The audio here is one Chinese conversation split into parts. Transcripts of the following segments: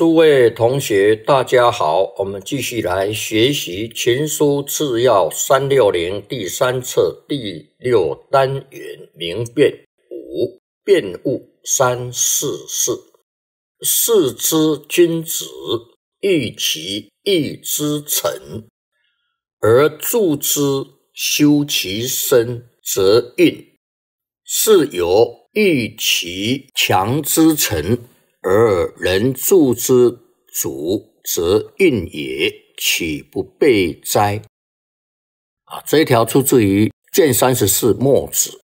诸位同学，大家好！我们继续来学习《群书制要》三六零第三册第六单元“明辨五辨物三四四”。四之君子欲其义之臣，而助之修其身，则运；是由欲其强之臣而人助之主，则运也，岂不悖哉？啊，这一条出自于《卷三十四》墨子。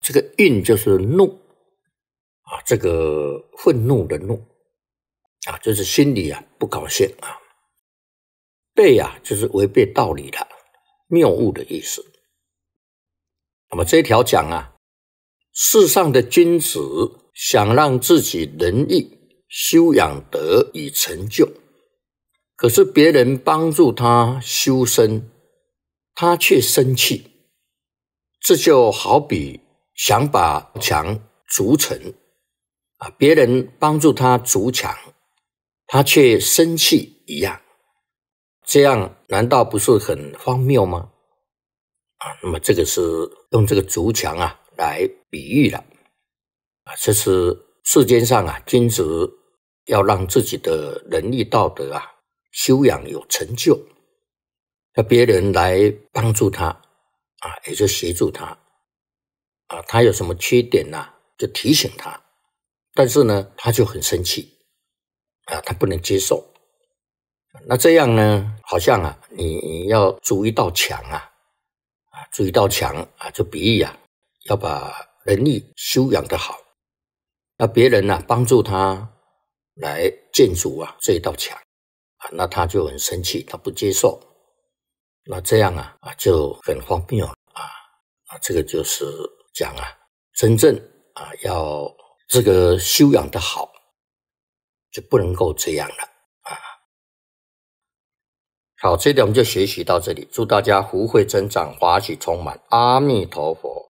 这个“运就是怒，啊，这个愤怒的怒，啊，就是心里啊不高兴啊。悖啊，就是违背道理的谬误的意思。那么这一条讲啊，世上的君子。想让自己仁义修养得以成就，可是别人帮助他修身，他却生气。这就好比想把墙筑成，啊，别人帮助他筑墙，他却生气一样。这样难道不是很荒谬吗？啊，那么这个是用这个竹墙啊来比喻的。啊，这是世间上啊，君子要让自己的能力、道德啊修养有成就，那别人来帮助他啊，也就协助他啊。他有什么缺点呢，就提醒他，但是呢，他就很生气啊，他不能接受。那这样呢，好像啊，你要筑一道墙啊，啊，筑一道墙啊，就比喻啊，要把能力修养的好。那别人呢帮助他来建筑啊这一道墙，啊，那他就很生气，他不接受。那这样啊啊就很荒谬啊啊这个就是讲啊，真正啊要这个修养的好，就不能够这样了啊。好，这点我们就学习到这里。祝大家福慧增长，华喜充满。阿弥陀佛。